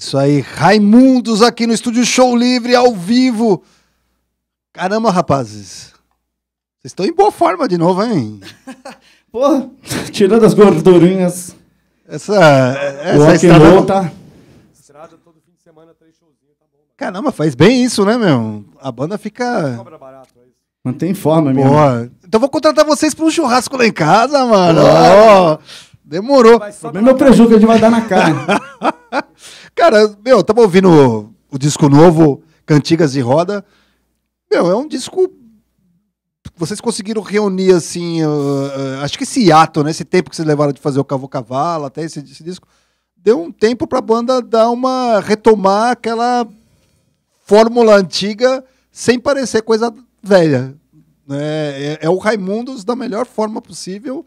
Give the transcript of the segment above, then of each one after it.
Isso aí, Raimundos aqui no Estúdio Show Livre, ao vivo. Caramba, rapazes. Vocês estão em boa forma de novo, hein? Pô, tirando as gordurinhas. Essa, essa estrada... Tá-, tá... Estrada todo fim de semana, três showzinhos, tá bom. Né? Caramba, faz bem isso, né, meu? A banda fica... Cobra barato, é isso. Mantém forma, meu. Então vou contratar vocês para um churrasco lá em casa, mano. Oh, demorou. Também meu prejuízo que a gente vai dar na cara. Cara, meu, eu tava ouvindo o, o disco novo, Cantigas de Roda. Meu, é um disco. Vocês conseguiram reunir, assim, uh, acho que esse hiato, né? Esse tempo que vocês levaram de fazer o Cavo Cavalo até esse, esse disco. Deu um tempo pra banda dar uma. retomar aquela fórmula antiga sem parecer coisa velha. É, é, é, o Raimundos da melhor forma possível,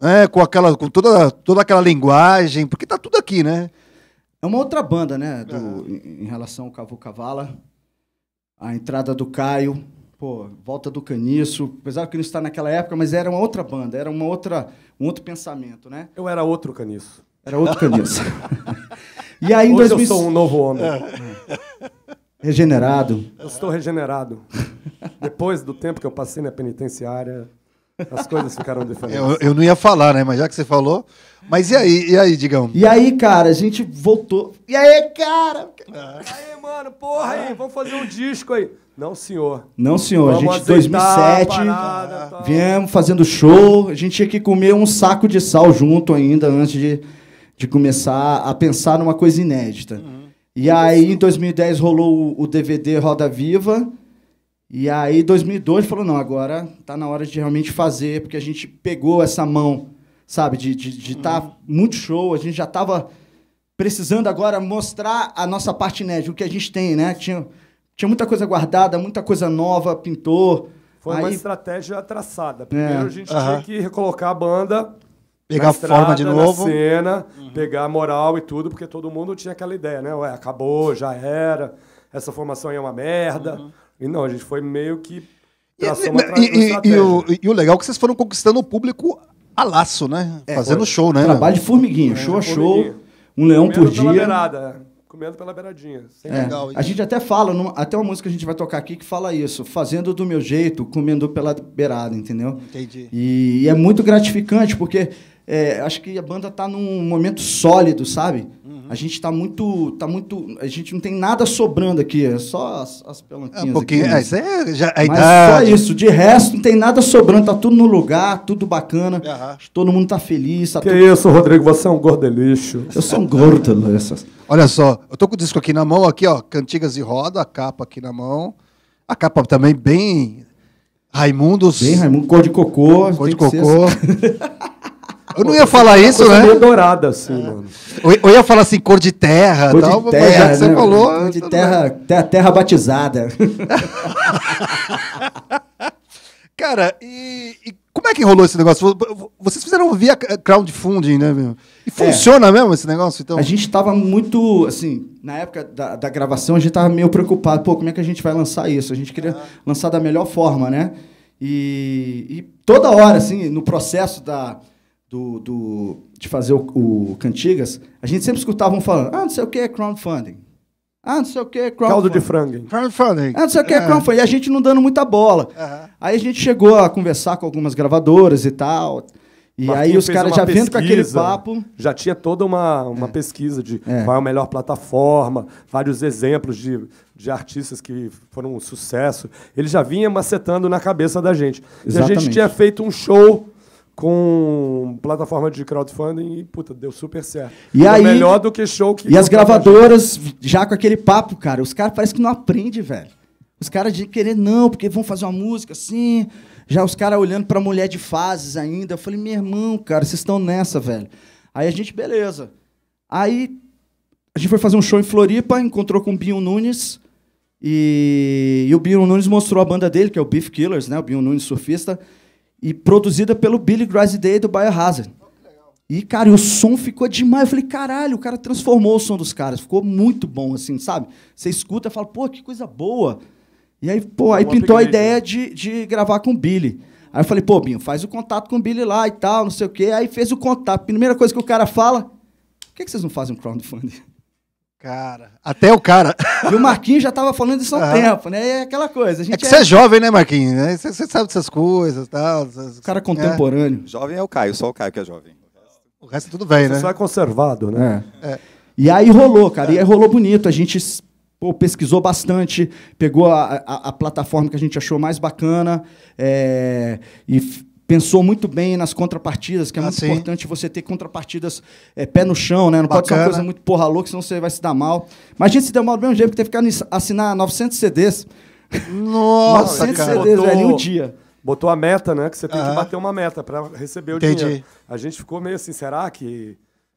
né? com, aquela, com toda, toda aquela linguagem, porque tá tudo aqui, né? É uma outra banda, né? Do, uhum. Em relação ao Cavu Cavala. A entrada do Caio, pô, volta do Caniço. Apesar que não está naquela época, mas era uma outra banda, era uma outra, um outro pensamento, né? Eu era outro Caniço. Era outro Caniço. e aí, em Hoje 2000... eu sou um novo homem. É. é. Regenerado. Eu estou regenerado. Depois do tempo que eu passei na penitenciária, as coisas ficaram diferentes. Eu, eu, não ia falar, né? Mas já que você falou. Mas e aí, e aí, digamos? E aí, cara, a gente voltou. E aí, cara? Ah. Aí, mano, porra aí, vamos fazer um disco aí. Não, senhor. Não, senhor. Vamos a gente, 2007, parada, viemos fazendo show. A gente tinha que comer um saco de sal junto ainda antes de, de começar a pensar numa coisa inédita. Uhum. E aí, em 2010, rolou o DVD Roda Viva. E aí, 2002, falou, não, agora está na hora de realmente fazer, porque a gente pegou essa mão, sabe, de estar de, de tá uhum. muito show, a gente já estava precisando agora mostrar a nossa parte inédita, o que a gente tem, né? Tinha, tinha muita coisa guardada, muita coisa nova, pintou. Foi aí... uma estratégia traçada. Primeiro é. a gente uh -huh. tinha que recolocar a banda pegar estrada, forma de novo. Na cena, uhum. pegar moral e tudo, porque todo mundo tinha aquela ideia, né? Ué, acabou, já era, essa formação aí é uma merda. Uhum. E não, a gente foi meio que. E, é, né, e, e, o, e o legal é que vocês foram conquistando o público a laço, né? É, Fazendo foi. show, né? Trabalho de formiguinho, show a show, um leão por dia. Pela beirada, é. comendo pela beiradinha. É. Legal, a gente até fala, numa, até uma música que a gente vai tocar aqui que fala isso: fazendo do meu jeito, comendo pela beirada, entendeu? Entendi. E, e é muito gratificante, porque é, acho que a banda está num momento sólido, sabe? Uhum. A gente está muito, tá muito. A gente não tem nada sobrando aqui, é só as, as pelanquinhas. É um pouquinho, aqui, é, é já, a é Mas só isso, de resto não tem nada sobrando, está tudo no lugar, tudo bacana. Uhum. Todo mundo está feliz. Tá que tudo... isso, Rodrigo, você é um gordelixo. Eu sou um gordelixo. Olha só, eu tô com o disco aqui na mão, aqui, ó, Cantigas e Roda, a capa aqui na mão. A capa também bem Raimundos. Bem Raimundo, cor de cocô. Cor de cocô. Assim. Eu não ia falar isso, né? Meio dourada, assim, é. mano. Eu, ia falar assim, cor de terra, cor tal, de terra, né? você falou. Cor de terra, terra, terra batizada. Cara, e, e, como é que rolou esse negócio? Vocês fizeram via crowdfunding, né, meu? E é. funciona é. mesmo esse negócio, então? A gente tava muito, assim, na época da, da, gravação, a gente tava meio preocupado. Pô, como é que a gente vai lançar isso? A gente queria ah. lançar da melhor forma, né? E, e toda hora, assim, no processo da do, do, de fazer o, o, Cantigas, a gente sempre escutava um falando, ah, não sei o que é crowdfunding. Ah, não sei o que é crowdfunding. Caldo de frango. Crowdfunding. Ah, não sei o que é, é, crowdfunding. E a gente não dando muita bola. Aí a gente chegou a conversar com algumas gravadoras e tal. E Marquinhos aí os caras já pesquisa, vendo com aquele papo. Já tinha toda uma, uma é. pesquisa de é. qual é a melhor plataforma, vários exemplos de, de artistas que foram um sucesso. Ele já vinha macetando na cabeça da gente. Exatamente. E a gente tinha feito um show com plataforma de crowdfunding e, puta, deu super certo. E Foi aí, melhor do que show que. E as gravadoras, já com aquele papo, cara, os caras parece que não aprende, velho. Os caras de querer, não, porque vão fazer uma música assim. Já os caras olhando pra mulher de fases ainda. Eu falei, meu irmão, cara, vocês estão nessa, velho. Aí a gente, beleza. Aí a gente foi fazer um show em Floripa, encontrou com o Binho Nunes. E, e o Binho Nunes mostrou a banda dele, que é o Beef Killers, né? O Binho Nunes surfista e produzida pelo Billy Day do Biohazard. E, cara, o som ficou demais. Eu falei, caralho, o cara transformou o som dos caras. Ficou muito bom, assim, sabe? Você escuta e fala, pô, que coisa boa. E aí, pô, aí pintou a ideia né? de, de gravar com o Billy. Aí eu falei, pô, Binho, faz o contato com o Billy lá e tal, não sei o quê. Aí fez o contato. Primeira coisa que o cara fala, por que, que vocês não fazem um crowdfunding? Cara, até o cara. E o Marquinhos já estava falando isso há um ah. tempo, né? É aquela coisa. A gente é que você é... é jovem, né, Marquinhos? Né? Você sabe dessas coisas tal. Essas... Cara é. contemporâneo. É. Jovem é o Caio, só o Caio que é jovem. O resto é tudo bem, né? Só é conservado, né? É. é. E aí rolou, cara. E aí rolou bonito. A gente pô, pesquisou bastante, pegou a, a, a, plataforma que a gente achou mais bacana é, e pensou muito bem nas contrapartidas, que é ah, muito sim. importante você ter contrapartidas é, pé no chão, né? Não Bacana. pode ser uma coisa muito porra louca, senão você vai se dar mal. Mas a gente se deu mal do mesmo jeito, porque teve que assinar 900 CDs. Nossa, 900 cara. CDs, velho, em um dia. Botou a meta, né? Que você tem que bater uma meta para receber o Entendi. dinheiro. A gente ficou meio assim, será que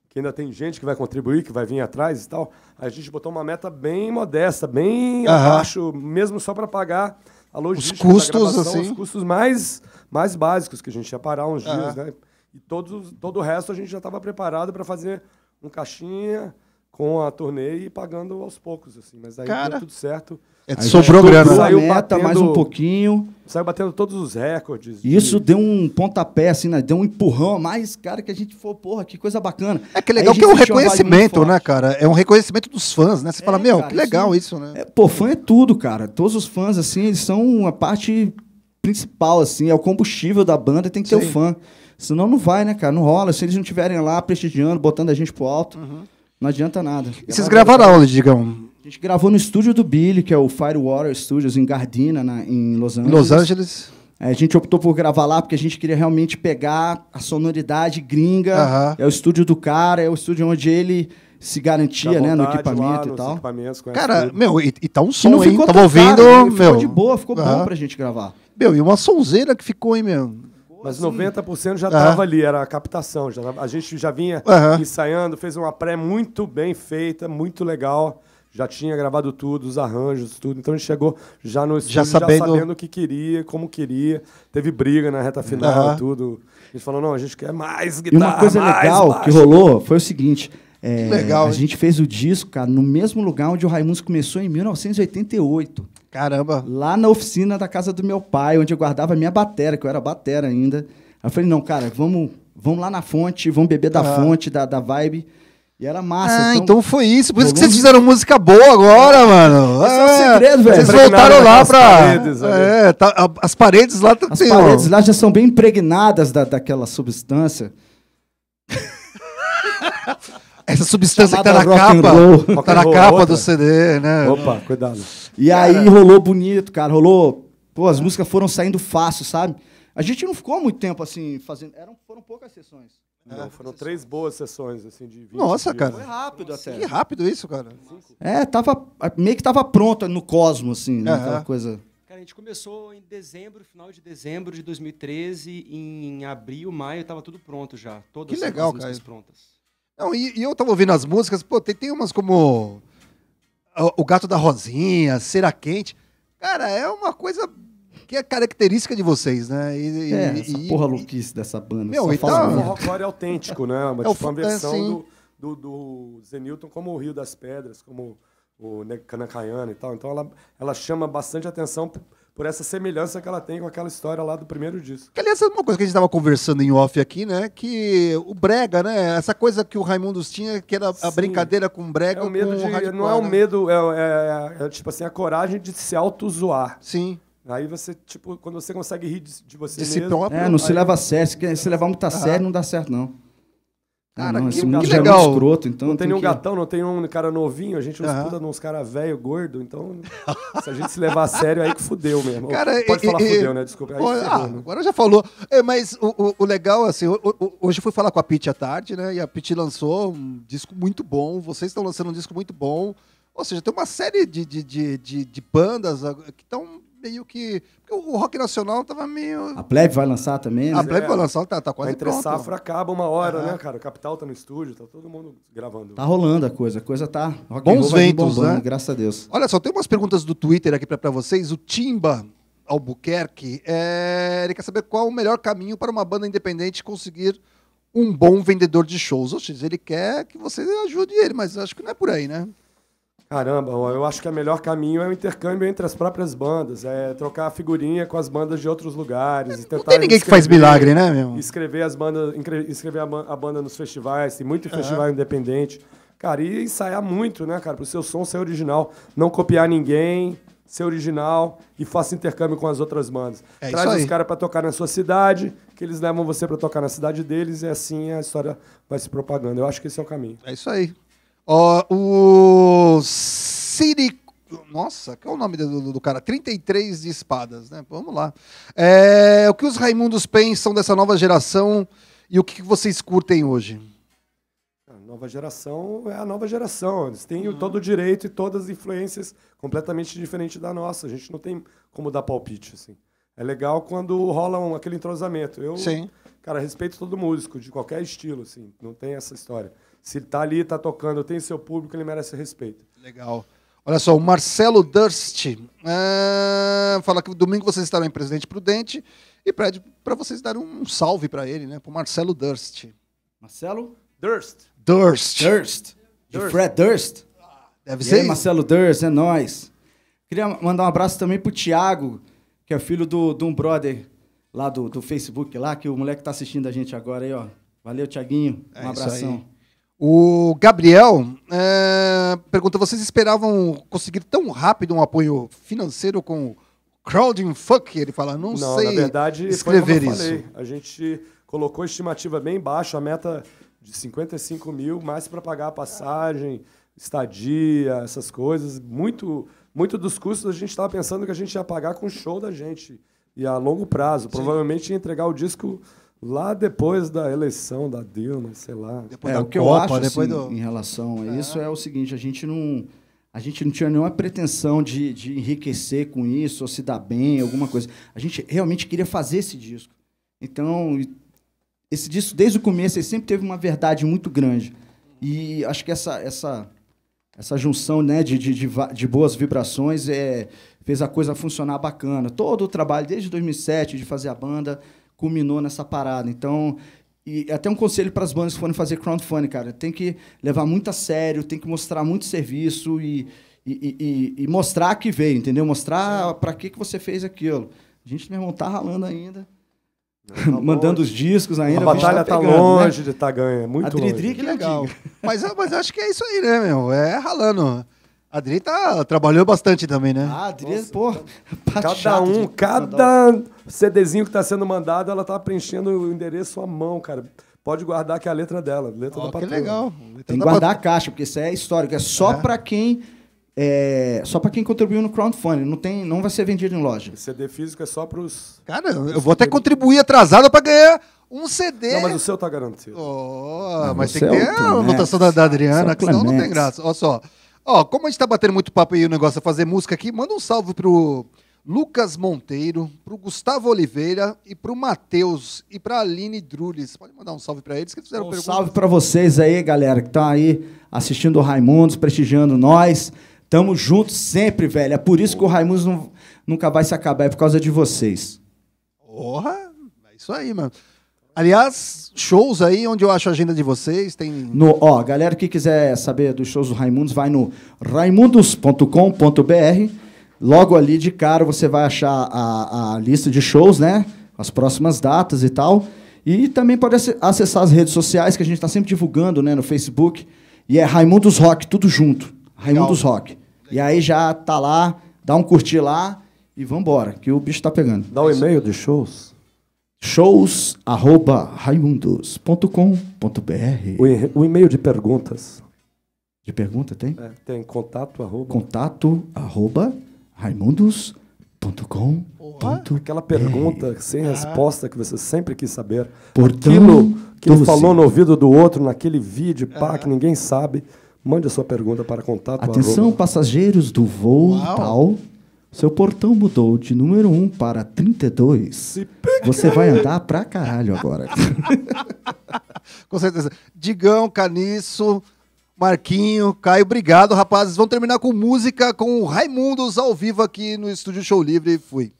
que ainda tem gente que vai contribuir, que vai vir atrás e tal. A gente botou uma meta bem modesta, bem uhum. abaixo, mesmo só para pagar a logística os custos, gravação, assim. os custos mais, mais básicos, que a gente ia parar uns dias, né? E todos, todo o resto a gente já estava preparado para fazer um caixinha, com a turnê e pagando aos poucos, assim. Mas aí Cara, deu tudo certo. É, sobrou grana. Saiu meta, batendo, mais um pouquinho. Saiu batendo todos os recordes. De... Isso deu um pontapé, assim, né? Deu um empurrão a mais, cara, que a gente falou, porra, que coisa bacana. É que legal que é um reconhecimento, né, cara? É um reconhecimento dos fãs, né? Você é, fala, meu, cara, que legal isso, isso né? É, pô, fã é tudo, cara. Todos os fãs, assim, eles são a parte principal, assim. É o combustível da banda, tem que Sim. ter o fã. Senão não vai, né, cara? Não rola. Se eles não estiverem lá prestigiando, botando a gente pro alto... Uhum. Não adianta nada. E vocês gravaram onde, digam? A gente gravou no estúdio do Billy, que é o Firewater Studios, em Gardina, na, em Los Angeles. Los Angeles. É, a gente optou por gravar lá porque a gente queria realmente pegar a sonoridade gringa. Uh -huh. É o estúdio do cara, é o estúdio onde ele se garantia, vontade, né, no equipamento lá, e tal. Cara, tudo. meu, e, e tá um som, hein? Tava ouvindo, meu. Ficou de boa, ficou uh -huh. bom pra gente gravar. Meu, e uma sonzeira que ficou, hein, meu? Mas 90% já estava ali, era a captação. Já tava, a gente já vinha uhum. ensaiando, fez uma pré muito bem feita, muito legal. Já tinha gravado tudo, os arranjos, tudo. Então a gente chegou já no estúdio, já sabendo, já sabendo o que queria, como queria. Teve briga na reta final, uhum. tudo. A gente falou, não, a gente quer mais guitarra, E uma coisa legal baixo. que rolou foi o seguinte... É, legal, a gente fez o disco, cara, no mesmo lugar onde o Raimundo começou em 1988. Caramba. Lá na oficina da casa do meu pai, onde eu guardava a minha batera, que eu era batera ainda. Aí eu falei, não, cara, vamos, vamos lá na fonte, vamos beber da ah. fonte, da, da vibe. E era massa. Ah, então, então foi isso. Por isso que vocês fizeram música boa agora, mano. Esse é, é um segredo, velho. Vocês voltaram lá pra. Paredes, é, tá, a, as paredes lá. As tem, paredes lá já são bem impregnadas da, daquela substância essa substância Chamada que tá na capa. Tá na capa outra. do CD, né? Opa, cuidado. E cara. aí rolou bonito, cara. Rolou. Pô, as músicas foram saindo fácil, sabe? A gente não ficou muito tempo assim fazendo. Eram, foram poucas sessões. Não, é, foram três boas sessões, assim, de 20 Nossa, dias. cara. Foi rápido até. Que rápido isso, cara. É, tava. Meio que tava pronta no cosmo, assim, né? Aquela coisa. Cara, a gente começou em dezembro, final de dezembro de 2013, em abril, maio, tava tudo pronto já. Todas que legal, as músicas cara. prontas. Não, e, e, eu tava ouvindo as músicas, pô, tem, tem umas como O Gato da Rosinha, Cera Quente. Cara, é uma coisa que é característica de vocês, né? E, é, e, essa porra louquice dessa banda. Meu, então... Tá... O é autêntico, né? Uma, é, tipo, uma versão é, do, do, do Zenilton como o Rio das Pedras, como o Canacaiana e tal. Então ela, ela chama bastante atenção por essa semelhança que ela tem com aquela história lá do primeiro disco. Que, aliás, é uma coisa que a gente estava conversando em off aqui, né? Que o brega, né? Essa coisa que o Raimundo tinha, que era Sim. a brincadeira com o brega. É o medo de, não é o né? medo, é, é, é, é, tipo assim, a coragem de se auto-zoar. Sim. Aí você, tipo, quando você consegue rir de, de você de mesmo... Próprio, é, não se leva a sério. se levar muito a ah. sério, não dá certo, não. Cara, não, esse que é legal. é escroto, então. Não tem, nenhum que... gatão, não tem um cara novinho, a gente não uhum. escuta uns caras velho, gordo, então. se a gente se levar a sério, aí que fudeu mesmo. Cara, Pode e, falar e, fudeu, né? Desculpa. Aí ah, né? Agora já falou. É, mas o, o, o, legal, assim, hoje eu fui falar com a Pete à tarde, né? E a Pete lançou um disco muito bom. Vocês estão lançando um disco muito bom. Ou seja, tem uma série de, de, de, de, de bandas ah, que estão meio que. Porque o rock nacional tava meio. A Plebe vai lançar também, né? A Plebe é, vai lançar, tá, tá quase entre pronto. safra acaba uma hora, é. né, cara? O Capital tá no estúdio, tá todo mundo gravando. Tá rolando a coisa, a coisa tá. Rock Bons ventos, bombando, né? Graças a Deus. Olha só, tem umas perguntas do Twitter aqui para vocês. O Timba Albuquerque, é... ele quer saber qual o melhor caminho para uma banda independente conseguir um bom vendedor de shows. Ou seja, ele quer que você ajude ele, mas acho que não é por aí, né? Caramba, eu acho que o é melhor caminho é o intercâmbio entre as próprias bandas, é trocar figurinha com as bandas de outros lugares. Não tem ninguém que faz milagre, né, meu? Escrever as bandas, escrever a banda nos festivais, tem muito festival independente. Cara, e ensaiar muito, né, cara, pro seu som ser original, não copiar ninguém, ser original e faça intercâmbio com as outras bandas. É Traz os caras para tocar na sua cidade, que eles levam você para tocar na cidade deles e assim a história vai se propagando. Eu acho que esse é o caminho. É isso aí. Ó, oh, o Siri. Nossa, qual é o nome do, do, cara? 33 de espadas, né? Vamos lá. É, o que os Raimundos pensam dessa nova geração e o que vocês curtem hoje? nova geração é a nova geração. Eles têm uhum. todo o direito e todas as influências completamente diferentes da nossa. A gente não tem como dar palpite, assim. É legal quando rola um, aquele entrosamento. Eu, Sim. cara, respeito todo músico, de qualquer estilo, assim. Não tem essa história. Se ele tá ali, tá tocando, tem seu público, ele merece respeito. Legal. Olha só, o Marcelo Durst é, fala que domingo vocês estarão em Presidente Prudente e pede para vocês darem um salve para ele, né? Pro Marcelo Durst. Marcelo? Durst. Durst. Durst. De Durst. Fred Durst. Deve e ser. Aí, Marcelo Durst, é nós. Queria mandar um abraço também pro Thiago, que é filho do, de um brother lá do, do Facebook, lá, que o moleque está assistindo a gente agora aí, ó. Valeu, Tiaguinho. É um é abração. O Gabriel é, pergunta: vocês esperavam conseguir tão rápido um apoio financeiro com crowdfunding? Ele fala: não, não sei na verdade, escrever isso. Falei. A gente colocou estimativa bem baixa, a meta de 55 mil, mais para pagar a passagem, estadia, essas coisas, muito muito dos custos a gente estava pensando que a gente ia pagar com o show da gente. E a longo prazo. Provavelmente ia entregar o disco lá depois da eleição da Dilma, sei lá. Depois é, o que Copa, eu acho assim, depois assim, do... em relação a isso é. é o seguinte, a gente não. A gente não tinha nenhuma pretensão de, de enriquecer com isso, ou se dar bem, alguma coisa. A gente realmente queria fazer esse disco. Então, esse disco, desde o começo, ele sempre teve uma verdade muito grande. E acho que essa, essa essa junção né, de, de, de, de boas vibrações é, fez a coisa funcionar bacana. Todo o trabalho, desde 2007, de fazer a banda, culminou nessa parada. Então, e até um conselho para as bandas que forem fazer crowdfunding, cara. Tem que levar muito a sério, tem que mostrar muito serviço e, e, e, e mostrar que veio, entendeu? Mostrar para que, que você fez aquilo. A gente, meu irmão, tá ralando ainda. Tá mandando longe. os discos ainda. A batalha tá, tá pegando, né? longe né? de estar tá ganha. É muito a Dri -Dri, é que legal. mas, ah, mas acho que é isso aí, né, meu? É ralando. A Adri tá, trabalhou bastante também, né? Ah, a Adri, é, Nossa, pô, tá- cada chato, um, gente. cada CDzinho que tá sendo mandado, ela tá preenchendo o endereço à mão, cara. Pode guardar que é a letra dela, letra oh, da patroa. Que legal. Letra Tem que guardar a caixa, porque isso é histórico, é só é. para quem é, só para quem contribuiu no crowdfunding, não, tem, não vai ser vendido em loja. CD físico é só para os. Cara, eu vou até contribuir atrasado para ganhar um CD. Não, mas o seu tá garantido. Oh, não, mas tem que ter é a votação né? da, da, Adriana, senão não tem graça. Olha só. Ó, como a gente está batendo muito papo aí o negócio é fazer música aqui, manda um salve pro Lucas Monteiro, pro Gustavo Oliveira e pro Matheus e a Aline Drules. Pode mandar um salve para eles que fizeram um perguntas. Salve para vocês aí, galera, que estão tá aí assistindo o Raimundos, prestigiando nós. Tamo junto sempre, velho. É por isso que o Raimundo não, nunca vai se acabar, é por causa de vocês. Porra! É isso aí, mano. Aliás, shows aí, onde eu acho a agenda de vocês, tem... No, ó, galera que quiser saber dos shows do Raimundos, vai no raimundos.com.br. Logo ali, de cara, você vai achar a, a lista de shows, né? As próximas datas e tal. E também pode acessar as redes sociais, que a gente está sempre divulgando, né? No Facebook. E é Raimundos Rock, tudo junto. Raimundos Rock. E aí já tá lá, dá um curtir lá e vambora, que o bicho tá pegando. Dá o um e-mail de shows. Shows arroba raimundos.com.br o, e-mail de perguntas. De pergunta tem? É, tem contato arroba. Contato arroba raimundos.com.br Aquela pergunta sem ah. resposta que você sempre quis saber. Por Aquilo que ele falou no ouvido do outro naquele vídeo, pá, ah. que ninguém sabe. Mande a sua pergunta para contato. Atenção, arroba. passageiros do voo Uau. tal. Seu portão mudou de número 1 para 32. Você vai andar pra caralho agora. Com certeza. Digão, Caniço, Marquinho, Caio, obrigado, rapazes. Vamos terminar com música com o Raimundos ao vivo aqui no Estúdio Show Livre. Fui.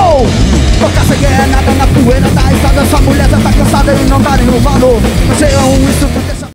Uou! Tocar sem ganhar nada na poeira da estrada Sua mulher já tá cansada e não dá nenhum valor Mas é um instrumento